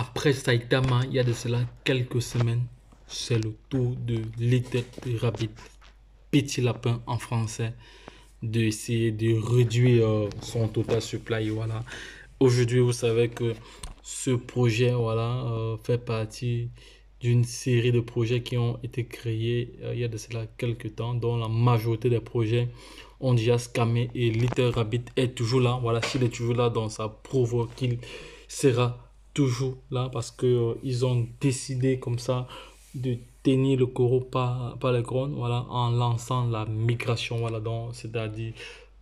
Après Saitama, il y a de cela quelques semaines, c'est le tour de Little Rabbit, Petit Lapin en français, d'essayer de réduire euh, son total supply. Voilà. Aujourd'hui, vous savez que ce projet voilà, euh, fait partie d'une série de projets qui ont été créés euh, il y a de cela quelques temps, dont la majorité des projets ont déjà scamé et Little Rabbit est toujours là. Voilà, s'il est toujours là dans sa prouve qu'il sera toujours là parce qu'ils euh, ont décidé comme ça de tenir le Coro par, par le voilà, en lançant la migration, voilà, donc c'est-à-dire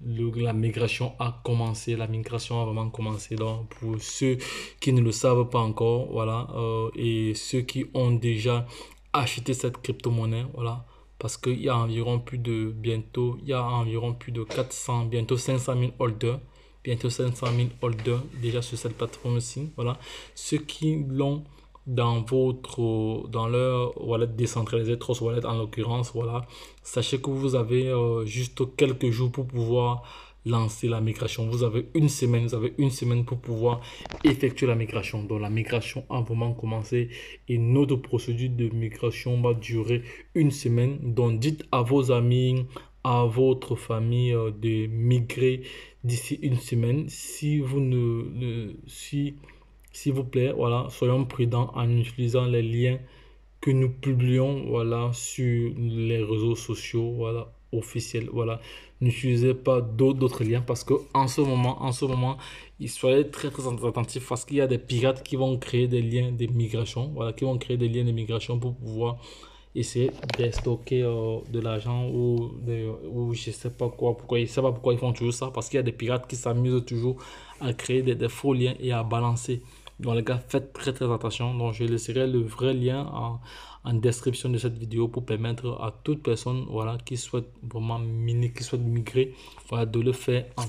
la migration a commencé, la migration a vraiment commencé. Donc, pour ceux qui ne le savent pas encore, voilà, euh, et ceux qui ont déjà acheté cette crypto-monnaie, voilà, parce qu'il y a environ plus de, bientôt, il y a environ plus de 400, bientôt 500 000 holders bientôt 500 000 holders déjà sur cette plateforme aussi. Voilà. Ceux qui l'ont dans votre dans leur wallet décentralisé Trust Wallet en l'occurrence voilà sachez que vous avez euh, juste quelques jours pour pouvoir lancer la migration vous avez une semaine vous avez une semaine pour pouvoir effectuer la migration donc la migration a vraiment commencé et notre procédure de migration va durer une semaine donc dites à vos amis à votre famille euh, de migrer d'ici une semaine. Si vous ne, le si, s'il vous plaît, voilà, soyons prudents en utilisant les liens que nous publions, voilà, sur les réseaux sociaux, voilà, officiels, voilà. N'utilisez pas d'autres liens parce que en ce moment, en ce moment, il serait très très attentif parce qu'il y a des pirates qui vont créer des liens de migration, voilà, qui vont créer des liens de migration pour pouvoir essayer de stocker euh, de l'argent ou, ou je sais pas quoi, pourquoi, je sais pas pourquoi ils font toujours ça, parce qu'il y a des pirates qui s'amusent toujours à créer des, des, faux liens et à balancer. Donc les gars, faites très très attention. Donc je laisserai le vrai lien en, en description de cette vidéo pour permettre à toute personne voilà, qui souhaite vraiment miner, qui souhaite migrer, voilà, de le faire, en,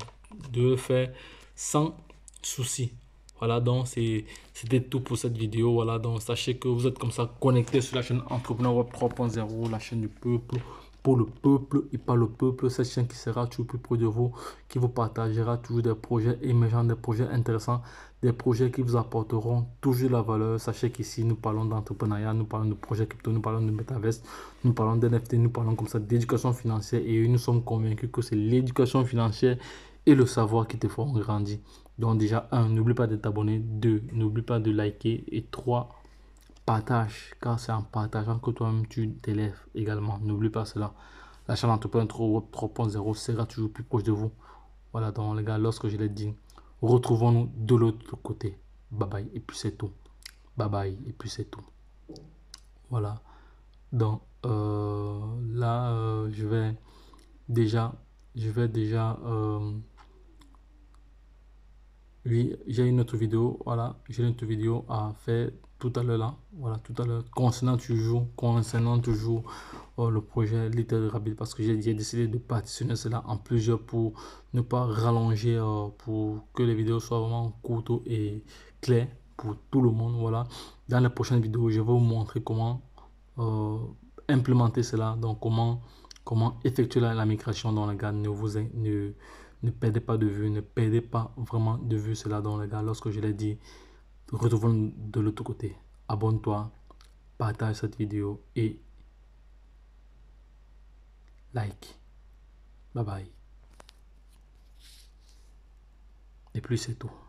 de le faire sans souci. Voilà, donc c'était tout pour cette vidéo. Voilà, donc sachez que vous êtes comme ça connecté sur la chaîne Entrepreneur Web 3.0, la chaîne du peuple, pour le peuple et pas le peuple. Cette chaîne qui sera toujours plus près de vous, qui vous partagera toujours des projets émergents, des projets intéressants, des projets qui vous apporteront toujours la valeur. Sachez qu'ici, nous parlons d'entrepreneuriat, nous parlons de projets crypto, nous parlons de metaverse, nous parlons d'NFT, nous parlons comme ça d'éducation financière et nous sommes convaincus que c'est l'éducation financière et le savoir qui te feront grandir. Donc déjà, un, n'oublie pas de t'abonner. Deux, n'oublie pas de liker. Et trois, partage, car c'est en partageant que toi-même tu t'élèves également. N'oublie pas cela. La chaîne Entrepreneur 3.0 sera toujours plus proche de vous. Voilà, donc les gars, lorsque je l'ai dit, retrouvons-nous de l'autre côté. Bye bye, et puis c'est tout. Bye bye, et puis c'est tout. Voilà. Donc euh, là, euh, je vais déjà je vais déjà euh, oui j'ai une autre vidéo voilà j'ai une autre vidéo à faire tout à l'heure là voilà tout à l'heure concernant toujours concernant toujours euh, le projet Little Rabbit parce que j'ai décidé de partitionner cela en plusieurs pour ne pas rallonger euh, pour que les vidéos soient vraiment courtes et claires pour tout le monde voilà dans la prochaine vidéo je vais vous montrer comment implémenter cela donc comment comment effectuer la, migration dans le gars. Ne vous ne, perdez pas de vue, ne perdez pas vraiment de vue cela dans le gars. Lorsque je l'ai dit, retrouvons de l'autre côté. Abonne-toi, partage cette vidéo et like. Bye bye. Et plus c'est tout.